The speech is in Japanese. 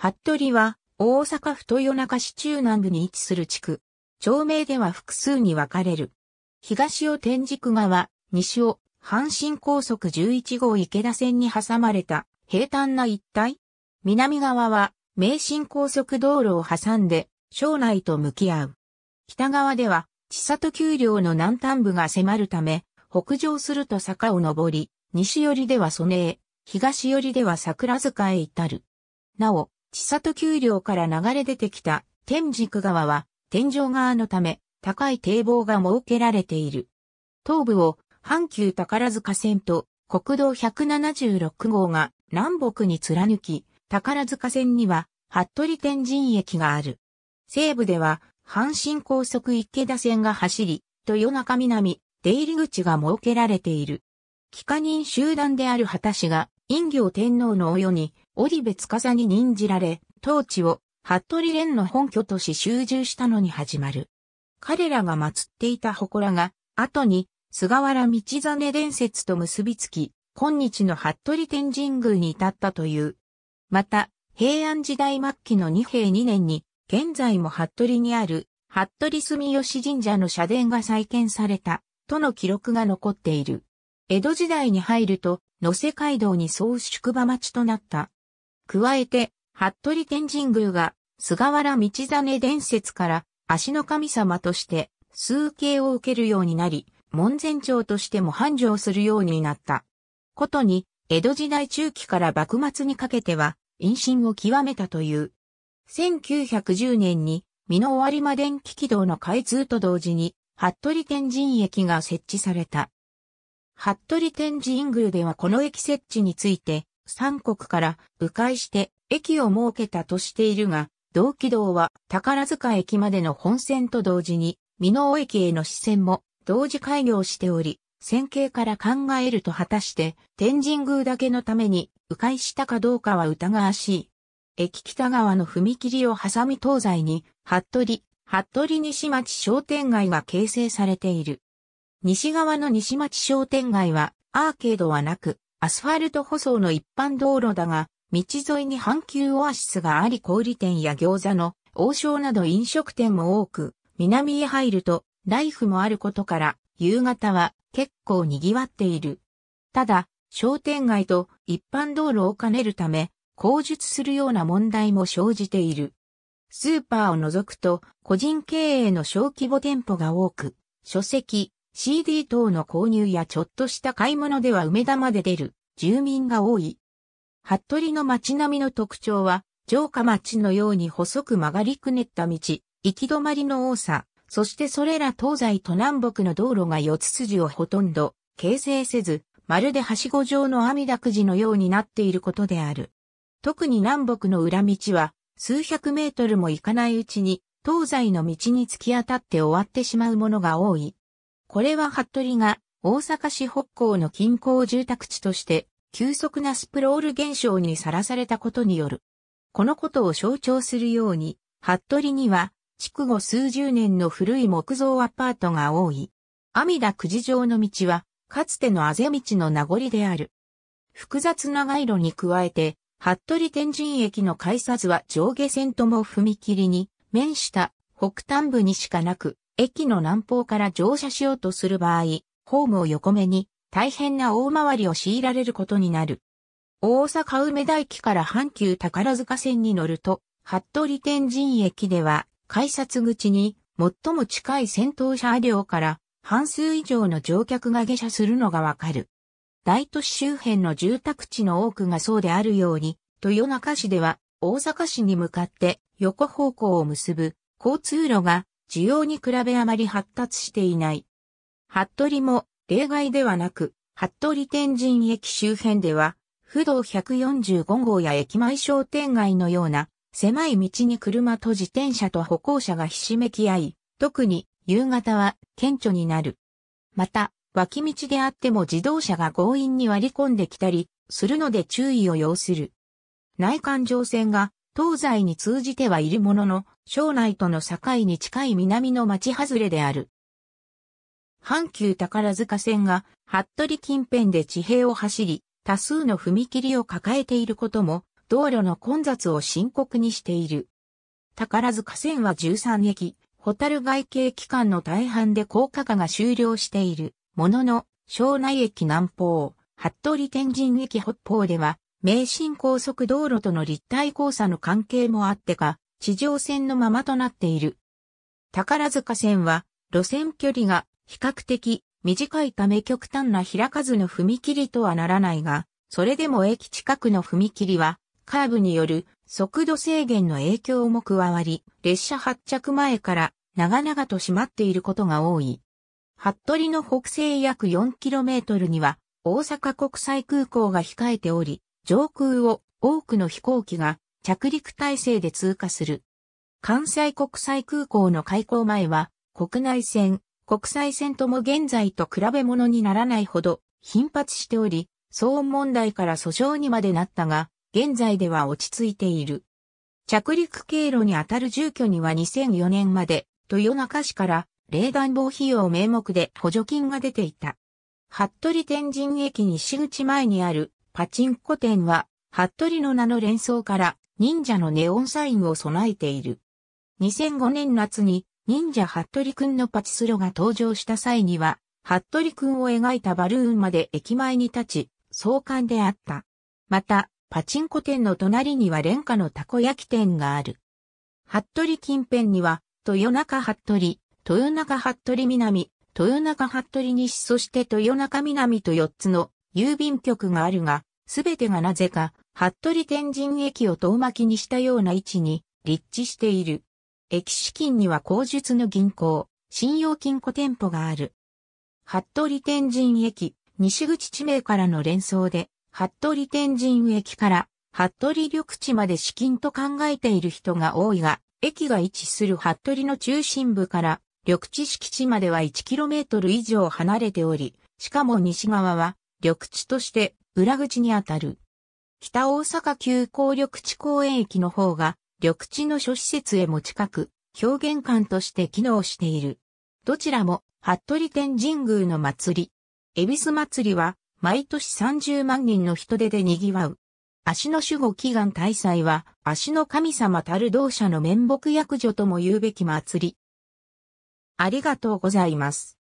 服部は、大阪府豊中市中南部に位置する地区。町名では複数に分かれる。東を天竺川、西を阪神高速11号池田線に挟まれた平坦な一帯。南側は名神高速道路を挟んで将内と向き合う。北側では千里丘陵の南端部が迫るため、北上すると坂を登り、西寄りでは曽根へ、東寄りでは桜塚へ至る。なお、千里丘陵から流れ出てきた天竺川は天井側のため高い堤防が設けられている。東部を阪急宝塚線と国道176号が南北に貫き、宝塚線には服部天神駅がある。西部では阪神高速池田線が走り、豊中南、出入り口が設けられている。帰化人集団である畑氏が、陰行天皇のお世に、織部司に任じられ、当地を服部連の本拠とし集中したのに始まる。彼らが祀っていた祠が、後に菅原道真伝説と結びつき、今日の服部天神宮に至ったという。また、平安時代末期の二平二年に、現在も服部にある、服部住吉神社の社殿が再建された、との記録が残っている。江戸時代に入ると、野瀬街道に総宿場町となった。加えて、服部天神宮が、菅原道真伝説から、足の神様として、崇敬を受けるようになり、門前町としても繁盛するようになった。ことに、江戸時代中期から幕末にかけては、陰心を極めたという。1910年に、美濃わり馬電気軌道の開通と同時に、服部天神駅が設置された。服部天神宮ではこの駅設置について、三国から迂回して駅を設けたとしているが、同軌道は宝塚駅までの本線と同時に、美濃駅への支線も同時開業しており、線形から考えると果たして天神宮だけのために迂回したかどうかは疑わしい。駅北側の踏切を挟み東西に、服部、服部西町商店街が形成されている。西側の西町商店街はアーケードはなく、アスファルト舗装の一般道路だが、道沿いに阪急オアシスがあり小売店や餃子の王将など飲食店も多く、南へ入るとライフもあることから、夕方は結構賑わっている。ただ、商店街と一般道路を兼ねるため、口述するような問題も生じている。スーパーを除くと、個人経営の小規模店舗が多く、書籍、CD 等の購入やちょっとした買い物では梅田まで出る住民が多い。服部の街並みの特徴は、城下町のように細く曲がりくねった道、行き止まりの多さ、そしてそれら東西と南北の道路が四つ筋をほとんど形成せず、まるではしご状の網だくじのようになっていることである。特に南北の裏道は、数百メートルも行かないうちに、東西の道に突き当たって終わってしまうものが多い。これは服部が大阪市北港の近郊住宅地として急速なスプロール現象にさらされたことによる。このことを象徴するように、服部には築後数十年の古い木造アパートが多い。阿弥陀久慈城の道は、かつてのあぜ道の名残である。複雑な街路に加えて、服部天神駅の改札は上下線とも踏切に面した北端部にしかなく、駅の南方から乗車しようとする場合、ホームを横目に大変な大回りを強いられることになる。大阪梅田駅から阪急宝塚線に乗ると、服部天神駅では改札口に最も近い先頭車両から半数以上の乗客が下車するのがわかる。大都市周辺の住宅地の多くがそうであるように、豊中市では大阪市に向かって横方向を結ぶ交通路が需要に比べあまり発達していない。服部も例外ではなく、服部天神駅周辺では、不動145号や駅前商店街のような狭い道に車と自転車と歩行者がひしめき合い、特に夕方は顕著になる。また、脇道であっても自動車が強引に割り込んできたりするので注意を要する。内環状線が東西に通じてはいるものの、省内との境に近い南の町外れである。阪急宝塚線が、服部近辺で地平を走り、多数の踏切を抱えていることも、道路の混雑を深刻にしている。宝塚線は13駅、ホタル外形機関の大半で高架化が終了している。ものの、庄内駅南方、服部天神駅北方では、名神高速道路との立体交差の関係もあってか、地上線のままとなっている。宝塚線は、路線距離が比較的短いため極端な開かずの踏切とはならないが、それでも駅近くの踏切は、カーブによる速度制限の影響も加わり、列車発着前から長々と閉まっていることが多い。服部の北西約 4km には、大阪国際空港が控えており、上空を多くの飛行機が着陸体制で通過する。関西国際空港の開港前は国内線、国際線とも現在と比べ物にならないほど頻発しており、騒音問題から訴訟にまでなったが、現在では落ち着いている。着陸経路にあたる住居には2004年まで豊中市から冷暖房費用名目で補助金が出ていた。服部天神駅西口前にあるパチンコ店は、服部の名の連想から、忍者のネオンサインを備えている。2005年夏に、忍者服部くんのパチスロが登場した際には、服部くんを描いたバルーンまで駅前に立ち、壮観であった。また、パチンコ店の隣には廉価のたこ焼き店がある。服部近辺には、豊中服部、豊中服部南、豊中服部西そして豊中南と4つの郵便局があるが、すべてがなぜか、服部天神駅を遠巻きにしたような位置に立地している。駅資金には口述の銀行、信用金庫店舗がある。服部天神駅、西口地名からの連想で、服部天神駅から服部緑地まで資金と考えている人が多いが、駅が位置する服部の中心部から緑地敷地までは 1km 以上離れており、しかも西側は緑地として裏口にあたる。北大阪急行緑地公園駅の方が、緑地の諸施設へも近く、表現館として機能している。どちらも、服部天神宮の祭り。恵比寿祭りは、毎年30万人の人出で賑わう。足の守護祈願大祭は、足の神様たる同社の面目役所とも言うべき祭り。ありがとうございます。